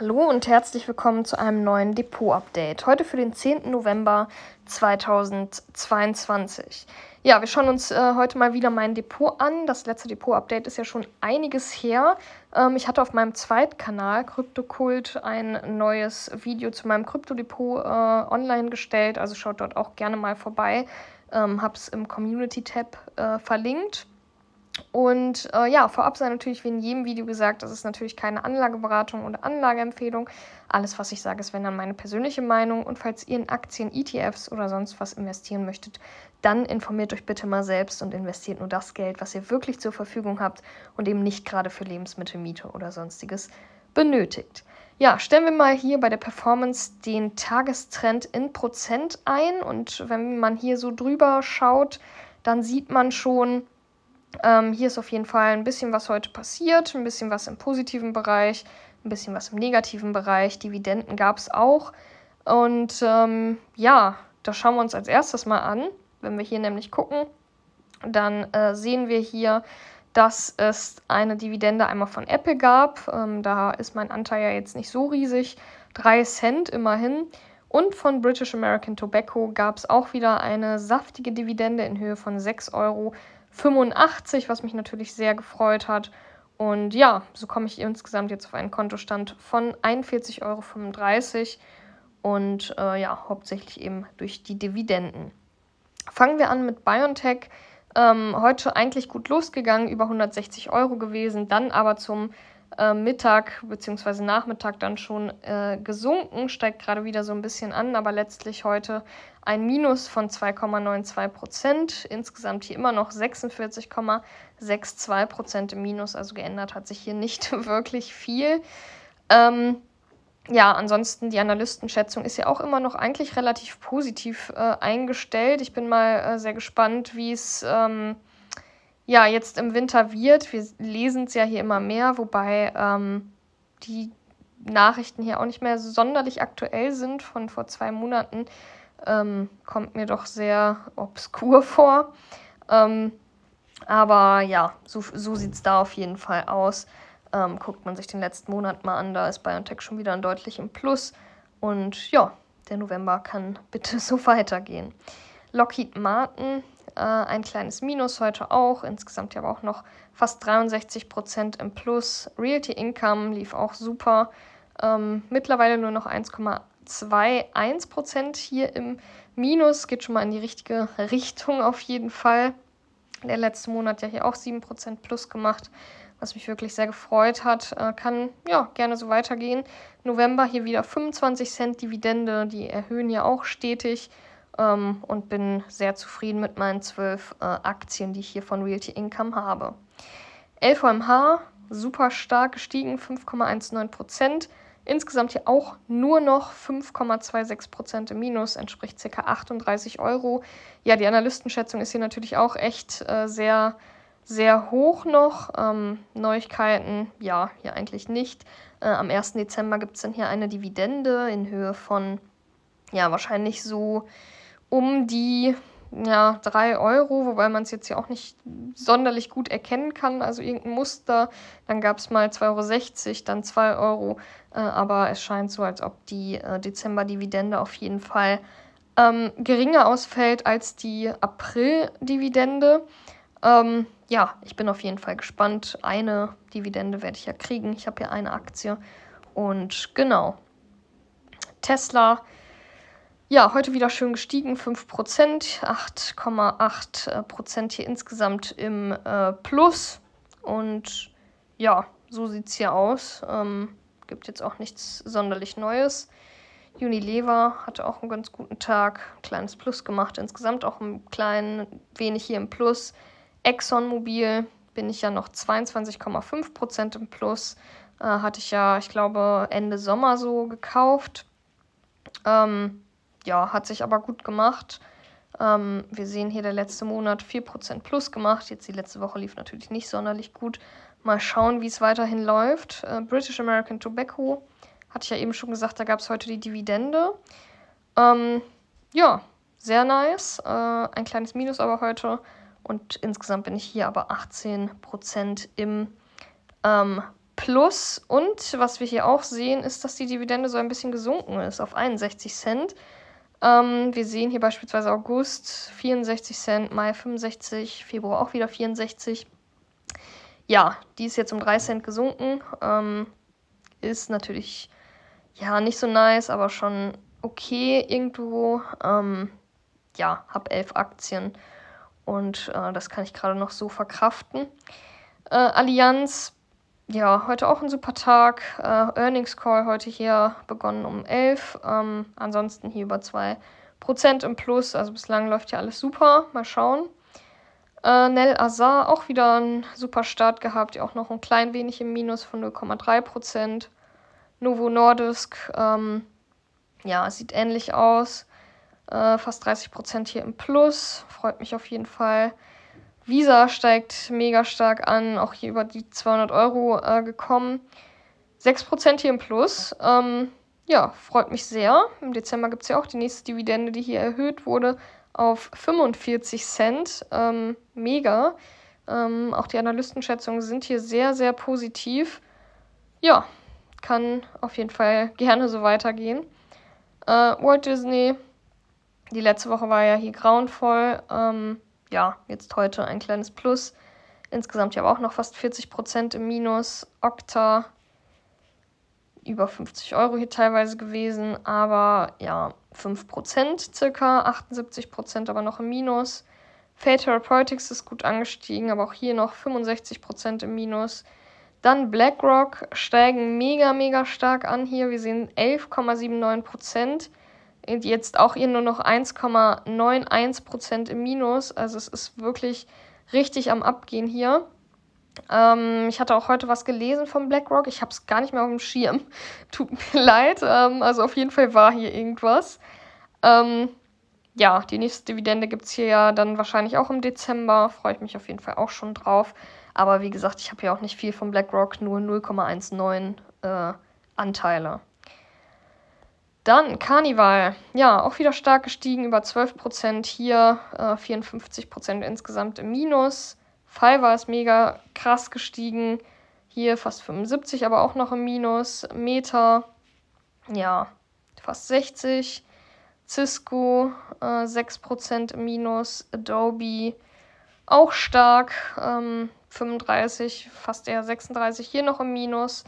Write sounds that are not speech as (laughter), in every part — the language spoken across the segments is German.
Hallo und herzlich willkommen zu einem neuen Depot-Update. Heute für den 10. November 2022. Ja, wir schauen uns äh, heute mal wieder mein Depot an. Das letzte Depot-Update ist ja schon einiges her. Ähm, ich hatte auf meinem Zweitkanal Kryptokult ein neues Video zu meinem Kryptodepot äh, online gestellt. Also schaut dort auch gerne mal vorbei. Ähm, Habe es im Community-Tab äh, verlinkt. Und äh, ja, vorab sei natürlich wie in jedem Video gesagt, das ist natürlich keine Anlageberatung oder Anlageempfehlung. Alles, was ich sage, ist wenn dann meine persönliche Meinung. Und falls ihr in Aktien, ETFs oder sonst was investieren möchtet, dann informiert euch bitte mal selbst und investiert nur das Geld, was ihr wirklich zur Verfügung habt und eben nicht gerade für Lebensmittel, Miete oder sonstiges benötigt. Ja, stellen wir mal hier bei der Performance den Tagestrend in Prozent ein. Und wenn man hier so drüber schaut, dann sieht man schon, ähm, hier ist auf jeden Fall ein bisschen was heute passiert, ein bisschen was im positiven Bereich, ein bisschen was im negativen Bereich. Dividenden gab es auch. Und ähm, ja, das schauen wir uns als erstes mal an. Wenn wir hier nämlich gucken, dann äh, sehen wir hier, dass es eine Dividende einmal von Apple gab. Ähm, da ist mein Anteil ja jetzt nicht so riesig. 3 Cent immerhin. Und von British American Tobacco gab es auch wieder eine saftige Dividende in Höhe von 6 Euro. 85, was mich natürlich sehr gefreut hat. Und ja, so komme ich insgesamt jetzt auf einen Kontostand von 41,35 Euro und äh, ja, hauptsächlich eben durch die Dividenden. Fangen wir an mit BioNTech. Ähm, heute eigentlich gut losgegangen, über 160 Euro gewesen, dann aber zum äh, Mittag bzw. Nachmittag dann schon äh, gesunken, steigt gerade wieder so ein bisschen an, aber letztlich heute ein Minus von 2,92 Prozent. Insgesamt hier immer noch 46,62 Prozent im Minus, also geändert hat sich hier nicht (laughs) wirklich viel. Ähm, ja, ansonsten die Analystenschätzung ist ja auch immer noch eigentlich relativ positiv äh, eingestellt. Ich bin mal äh, sehr gespannt, wie es ähm, ja jetzt im Winter wird. Wir lesen es ja hier immer mehr, wobei ähm, die Nachrichten hier auch nicht mehr sonderlich aktuell sind von vor zwei Monaten. Ähm, kommt mir doch sehr obskur vor. Ähm, aber ja, so, so sieht es da auf jeden Fall aus. Ähm, guckt man sich den letzten Monat mal an, da ist BioNTech schon wieder ein deutlich im Plus. Und ja, der November kann (laughs) bitte so weitergehen. Lockheed Martin äh, ein kleines Minus heute auch, insgesamt ja aber auch noch fast 63 im Plus. Realty Income lief auch super, ähm, mittlerweile nur noch 1,21 hier im Minus, geht schon mal in die richtige Richtung auf jeden Fall. Der letzte Monat ja hier auch 7 plus gemacht was mich wirklich sehr gefreut hat. Äh, kann ja gerne so weitergehen. November hier wieder 25 Cent Dividende, die erhöhen ja auch stetig ähm, und bin sehr zufrieden mit meinen zwölf äh, Aktien, die ich hier von Realty Income habe. LVMH, super stark gestiegen, 5,19 Insgesamt hier auch nur noch 5,26 im Minus, entspricht ca. 38 Euro. Ja, die Analystenschätzung ist hier natürlich auch echt äh, sehr, sehr hoch noch. Ähm, Neuigkeiten, ja, hier eigentlich nicht. Äh, am 1. Dezember gibt es dann hier eine Dividende in Höhe von, ja, wahrscheinlich so um die ja, 3 Euro, wobei man es jetzt ja auch nicht sonderlich gut erkennen kann, also irgendein Muster. Dann gab es mal 2,60 Euro, dann 2 Euro. Äh, aber es scheint so, als ob die äh, Dezember-Dividende auf jeden Fall ähm, geringer ausfällt als die April-Dividende. Ähm, ja, ich bin auf jeden Fall gespannt. Eine Dividende werde ich ja kriegen. Ich habe ja eine Aktie. Und genau. Tesla ja, heute wieder schön gestiegen, 5%, 8,8% äh, hier insgesamt im äh, Plus. Und ja, so sieht es hier aus. Ähm, gibt jetzt auch nichts sonderlich Neues. Unilever hatte auch einen ganz guten Tag, kleines Plus gemacht, insgesamt auch ein klein wenig hier im Plus. ExxonMobil bin ich ja noch 22,5% im Plus. Äh, hatte ich ja, ich glaube, Ende Sommer so gekauft. Ähm, ja, hat sich aber gut gemacht. Ähm, wir sehen hier, der letzte Monat 4% plus gemacht. Jetzt die letzte Woche lief natürlich nicht sonderlich gut. Mal schauen, wie es weiterhin läuft. Äh, British American Tobacco, hatte ich ja eben schon gesagt, da gab es heute die Dividende. Ähm, ja, sehr nice. Äh, ein kleines Minus aber heute. Und insgesamt bin ich hier aber 18% im ähm, Plus. Und was wir hier auch sehen, ist, dass die Dividende so ein bisschen gesunken ist auf 61 Cent. Ähm, wir sehen hier beispielsweise August 64 Cent, Mai 65, Februar auch wieder 64. Ja, die ist jetzt um 3 Cent gesunken. Ähm, ist natürlich ja nicht so nice, aber schon okay irgendwo. Ähm, ja, habe 11 Aktien und äh, das kann ich gerade noch so verkraften. Äh, Allianz ja, heute auch ein super Tag. Äh, Earnings Call heute hier begonnen um 11. Ähm, ansonsten hier über 2% im Plus. Also bislang läuft ja alles super. Mal schauen. Äh, Nel Azar auch wieder einen super Start gehabt. Auch noch ein klein wenig im Minus von 0,3%. Novo Nordisk, ähm, ja, sieht ähnlich aus. Äh, fast 30% hier im Plus. Freut mich auf jeden Fall. Visa steigt mega stark an, auch hier über die 200 Euro äh, gekommen. 6% hier im Plus. Ähm, ja, freut mich sehr. Im Dezember gibt es ja auch die nächste Dividende, die hier erhöht wurde auf 45 Cent. Ähm, mega. Ähm, auch die Analystenschätzungen sind hier sehr, sehr positiv. Ja, kann auf jeden Fall gerne so weitergehen. Äh, Walt Disney, die letzte Woche war ja hier grauenvoll. Ähm, ja, jetzt heute ein kleines Plus. Insgesamt ja auch noch fast 40% im Minus. Okta über 50 Euro hier teilweise gewesen, aber ja, 5% circa, 78% aber noch im Minus. Fate Therapeutics ist gut angestiegen, aber auch hier noch 65% im Minus. Dann BlackRock steigen mega, mega stark an hier. Wir sehen 11,79% jetzt auch hier nur noch 1,91% im Minus. Also es ist wirklich richtig am Abgehen hier. Ähm, ich hatte auch heute was gelesen von BlackRock. Ich habe es gar nicht mehr auf dem Schirm. (laughs) Tut mir leid. Ähm, also auf jeden Fall war hier irgendwas. Ähm, ja, die nächste Dividende gibt es hier ja dann wahrscheinlich auch im Dezember. Freue ich mich auf jeden Fall auch schon drauf. Aber wie gesagt, ich habe ja auch nicht viel von BlackRock, nur 0,19 äh, Anteile. Dann Carnival. Ja, auch wieder stark gestiegen, über 12% hier, äh, 54% insgesamt im Minus. Fiverr ist mega krass gestiegen, hier fast 75, aber auch noch im Minus. Meta, ja, fast 60. Cisco, äh, 6% im Minus. Adobe, auch stark, ähm, 35, fast eher 36, hier noch im Minus.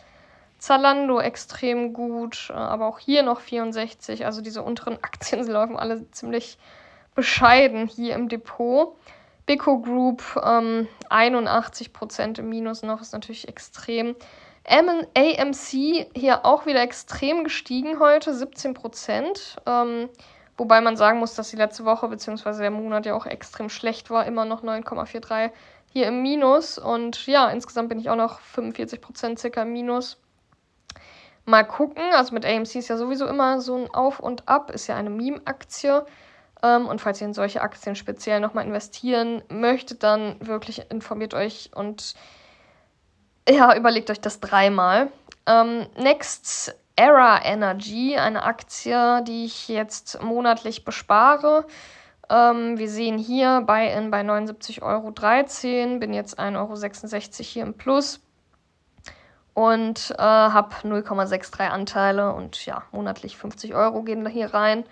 Zalando extrem gut, äh, aber auch hier noch 64. Also diese unteren (laughs) Aktien, sie laufen alle ziemlich bescheiden hier im Depot. Beko Group ähm, 81% im Minus noch, ist natürlich extrem. AMC hier auch wieder extrem gestiegen heute, 17%. Ähm, wobei man sagen muss, dass die letzte Woche bzw. der Monat ja auch extrem schlecht war, immer noch 9,43 hier im Minus. Und ja, insgesamt bin ich auch noch 45% circa im Minus mal gucken. Also mit AMC ist ja sowieso immer so ein Auf und Ab, ist ja eine Meme-Aktie. Ähm, und falls ihr in solche Aktien speziell nochmal investieren möchtet, dann wirklich informiert euch und ja, überlegt euch das dreimal. Ähm, next Era Energy, eine Aktie, die ich jetzt monatlich bespare. Ähm, wir sehen hier buy in bei 79,13 Euro, bin jetzt 1,66 Euro hier im Plus und äh, habe 0,63 Anteile und ja, monatlich 50 Euro gehen hier rein.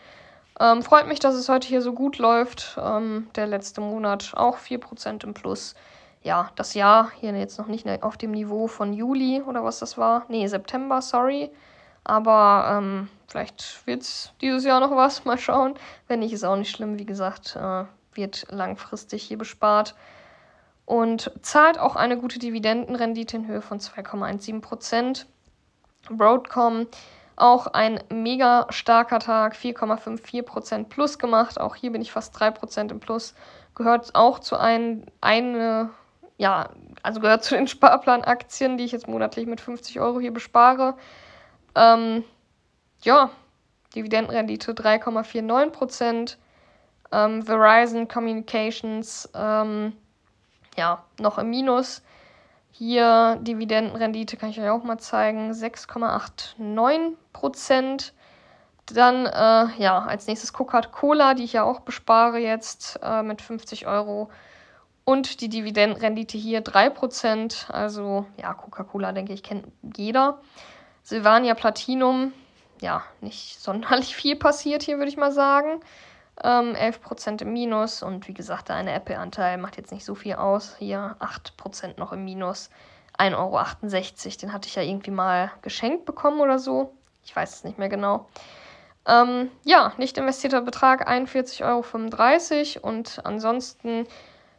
Ähm, freut mich, dass es heute hier so gut läuft. Ähm, der letzte Monat auch 4% im Plus. Ja, das Jahr hier jetzt noch nicht ne, auf dem Niveau von Juli oder was das war. Nee, September, sorry. Aber ähm, vielleicht wird es dieses Jahr noch was. (laughs) Mal schauen. Wenn nicht, ist auch nicht schlimm. Wie gesagt, äh, wird langfristig hier bespart und zahlt auch eine gute Dividendenrendite in Höhe von 2,17 Prozent. Broadcom auch ein mega starker Tag, 4,54% plus gemacht. Auch hier bin ich fast 3% im Plus. Gehört auch zu ein, eine, ja, also gehört zu den Sparplanaktien, die ich jetzt monatlich mit 50 Euro hier bespare. Ähm, ja, Dividendenrendite 3,49%. Ähm, Verizon Communications ähm, ja, noch im Minus. Hier Dividendenrendite kann ich euch auch mal zeigen, 6,89 Prozent. Dann, äh, ja, als nächstes Coca-Cola, die ich ja auch bespare jetzt äh, mit 50 Euro. Und die Dividendenrendite hier 3%. Prozent. Also, ja, Coca-Cola, denke ich, kennt jeder. Silvania Platinum, ja, nicht (laughs) sonderlich viel passiert hier, würde ich mal sagen. Ähm, 11% im Minus und wie gesagt, der eine Apple-Anteil macht jetzt nicht so viel aus. Hier 8% noch im Minus. 1,68 Euro, den hatte ich ja irgendwie mal geschenkt bekommen oder so. Ich weiß es nicht mehr genau. Ähm, ja, nicht investierter Betrag 41,35 Euro und ansonsten,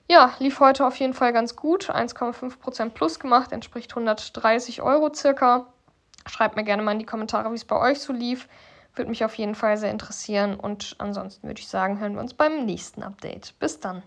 ja, lief heute auf jeden Fall ganz gut. 1,5% plus gemacht, entspricht 130 Euro circa. Schreibt mir gerne mal in die Kommentare, wie es bei euch so lief. Würde mich auf jeden Fall sehr interessieren und ansonsten würde ich sagen, hören wir uns beim nächsten Update. Bis dann.